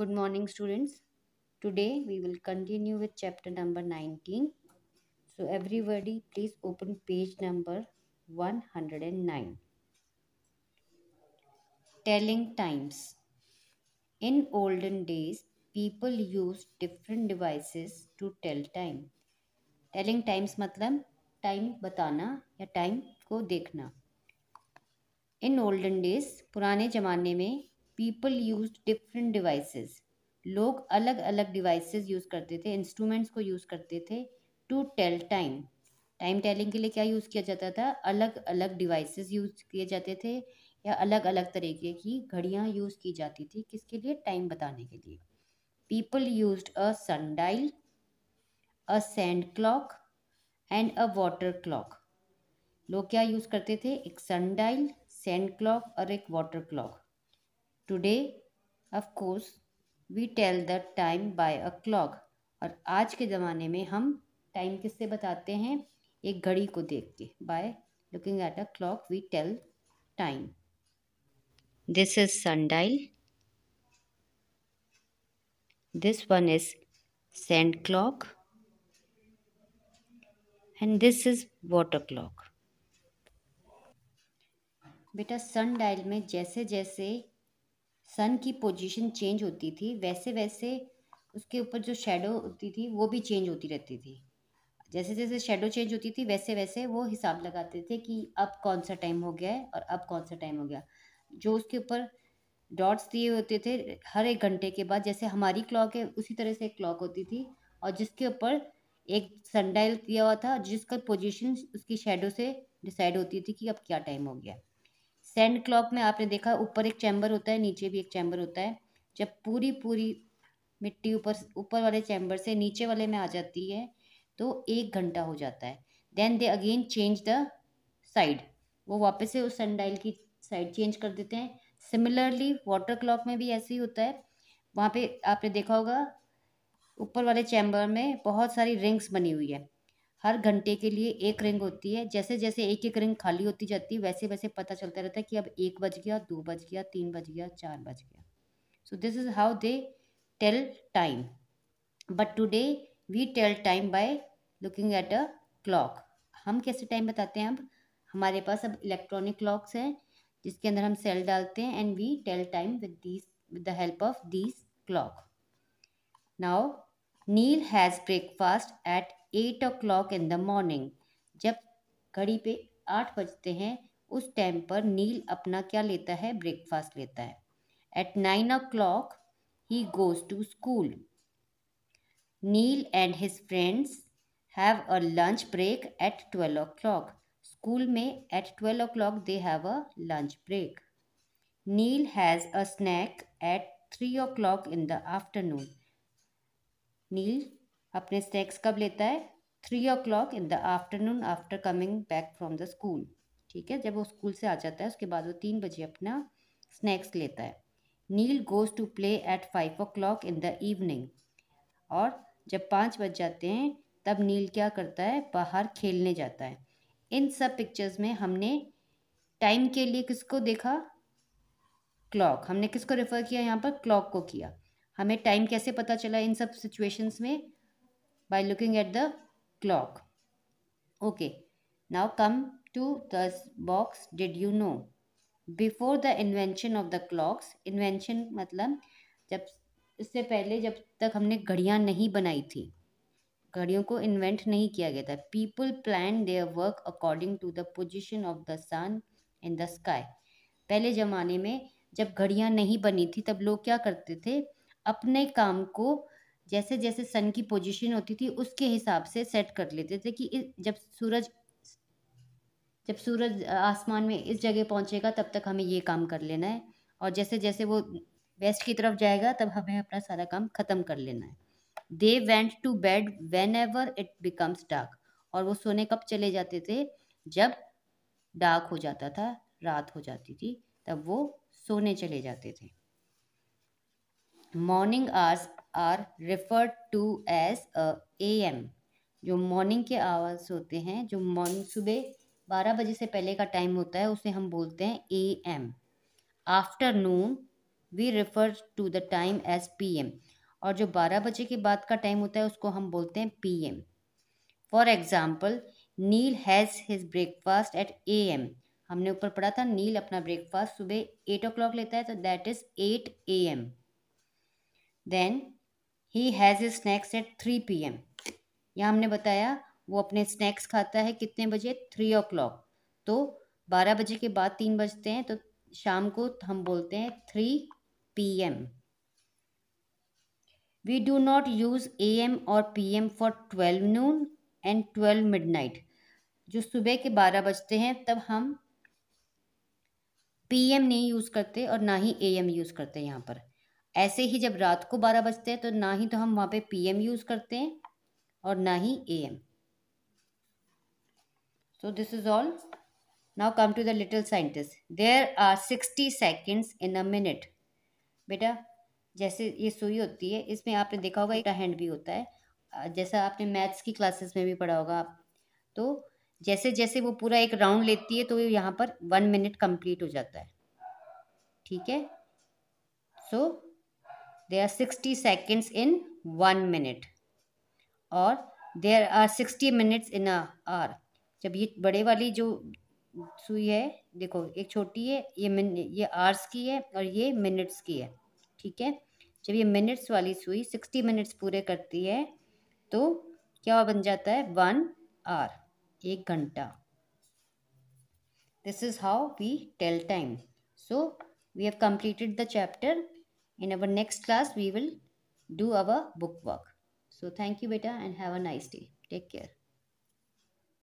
good morning students today we will continue with chapter number 19 so everybody please open page number 109 telling times in olden days people used different devices to tell time telling times मतलब time बताना या time को देखना in olden days पुराने ज़माने में people use different devices लोग अलग अलग डिवाइसेस यूज़ करते थे इंस्ट्रूमेंट्स को यूज़ करते थे to tell time time telling के लिए क्या यूज़ किया जाता था अलग अलग डिवाइसेस यूज़ किए जाते थे या अलग अलग तरीके की घड़ियाँ यूज़ की जाती थी किसके लिए टाइम बताने के लिए people use a sundial a sand clock and a water clock लोग क्या यूज़ करते थे एक सन डाइल सेंड क्लॉक और एक water clock today of course we tell the time by a clock और आज के ज़माने में हम टाइम किससे बताते हैं एक घड़ी को देख के by looking at a clock we tell time this is sundial this one is sand clock and this is water clock बेटा सन डायल में जैसे जैसे सन की पोजीशन चेंज होती थी वैसे वैसे उसके ऊपर जो शेडो होती थी वो भी चेंज होती रहती थी जैसे जैसे शेडो चेंज होती थी वैसे वैसे वो हिसाब लगाते थे कि अब कौन सा टाइम हो गया है और अब कौन सा टाइम हो गया जो उसके ऊपर डॉट्स दिए होते थे हर एक घंटे के बाद जैसे हमारी क्लॉक है उसी तरह से एक क्लॉक होती थी और जिसके ऊपर एक सनडाइल दिया हुआ था जिसका पोजीशन उसकी शेडो से डिसाइड होती थी कि अब क्या टाइम हो गया सेंड क्लॉक में आपने देखा ऊपर एक चैम्बर होता है नीचे भी एक चैम्बर होता है जब पूरी पूरी मिट्टी ऊपर ऊपर वाले चैम्बर से नीचे वाले में आ जाती है तो एक घंटा हो जाता है then they again change the side वो वापस से उस सनडाइल की साइड चेंज कर देते हैं सिमिलरली वाटर क्लॉक में भी ऐसे ही होता है वहाँ पे आपने देखा होगा ऊपर वाले चैम्बर में बहुत सारी रिंग्स बनी हुई है हर घंटे के लिए एक रिंग होती है जैसे जैसे एक एक रिंग खाली होती जाती है वैसे वैसे पता चलता रहता है कि अब एक बज गया दो बज गया तीन बज गया चार बज गया so this is how they tell time but today we tell time by looking at a clock हम कैसे टाइम बताते हैं अब हमारे पास अब इलेक्ट्रॉनिक क्लॉक्स हैं जिसके अंदर हम सेल डालते हैं and we tell time with these with the help of these clock now Neel has breakfast at eight o'clock in the morning जब घड़ी पे आठ बजते हैं उस टाइम पर नील अपना क्या लेता है ब्रेकफास्ट लेता है at nine o'clock he goes to school Neel and his friends have a lunch break at twelve o'clock school में at twelve o'clock they have a lunch break Neel has a snack at three o'clock in the afternoon Neel अपने snacks कब लेता है three o'clock in the afternoon after coming back from the school ठीक है जब वो school से आ जाता है उसके बाद वो तीन बजे अपना स्नैक्स लेता है Neel goes to play at five o'clock in the evening और जब पाँच बज जाते हैं तब नील क्या करता है बाहर खेलने जाता है इन सब पिक्चर्स में हमने टाइम के लिए किसको देखा क्लॉक हमने किसको रेफ़र किया यहाँ पर क्लॉक को किया हमें टाइम कैसे पता चला इन सब सिचुएशंस में by looking at the clock. Okay, now come to the box did you know. Before the invention of the clocks, invention मतलब jab इससे पहले जब तक हमने घड़ियाँ नहीं बनाई थी घड़ियों को इन्वेंट नहीं किया गया था people plan their work according to the position of the sun in the sky पहले ज़माने में जब घड़ियाँ नहीं बनी थी तब लोग क्या करते थे अपने काम को जैसे जैसे सन की पोजीशन होती थी उसके हिसाब से सेट कर लेते थे कि जब सूरज जब सूरज आसमान में इस जगह पहुंचेगा तब तक हमें ये काम कर लेना है और जैसे जैसे वो वेस्ट की तरफ जाएगा तब हमें अपना सारा काम ख़त्म कर लेना है they went to bed whenever it becomes dark और वो सोने कब चले जाते थे जब डार्क हो जाता था रात हो जाती थी तब वो सोने चले जाते थे morning hours are referred to as A M जो मॉर्निंग के आवर्स होते हैं जो मॉर्निंग सुबह बारह बजे से पहले का टाइम होता है उसे हम बोलते हैं A M afternoon we refer to the time as P M और जो बारह बजे के बाद का टाइम होता है उसको हम बोलते हैं P M for example Neel has his breakfast at A M हमने ऊपर पढ़ा था नील अपना ब्रेकफास्ट सुबह एट ओ क्लॉक लेता है तो that is eight A M then he has a snacks at three P M यह हमने बताया वो अपने स्नैक्स खाता है कितने बजे थ्री ओ क्लॉक तो बारह बजे के बाद तीन बजते हैं तो शाम को हम बोलते हैं three P M we do not use A M और P M for twelve noon and twelve midnight जो सुबह के बारह बजते हैं तब हम पी एम नहीं यूज़ करते और ना ही ए एम यूज़ करते यहाँ पर ऐसे ही जब रात को बारह बजते हैं तो ना ही तो हम वहाँ पे पीएम यूज़ करते हैं और ना ही M so this is all now come to the little scientist there are sixty seconds in a minute बेटा जैसे ये सुई होती है इसमें आपने देखा होगा एक हैंड भी होता है जैसा आपने मैथ्स की क्लासेस में भी पढ़ा होगा आप तो जैसे जैसे वो पूरा एक राउंड लेती है तो यहाँ पर वन मिनट कंप्लीट हो जाता है ठीक है so so, there are 60 seconds in 1 minute और there are sixty minutes in a hour जब ये बड़े वाली जो सुई है देखो एक छोटी है ये मिन ये आर्स की है और ये मिनट्स की है ठीक है जब ये मिनट्स वाली सुई सिक्सटी मिनट्स पूरे करती है तो क्या बन जाता है वन आर एक घंटा this is how we tell time so we have completed the chapter in our next class we will do our book work so thank you beta and have a nice day take care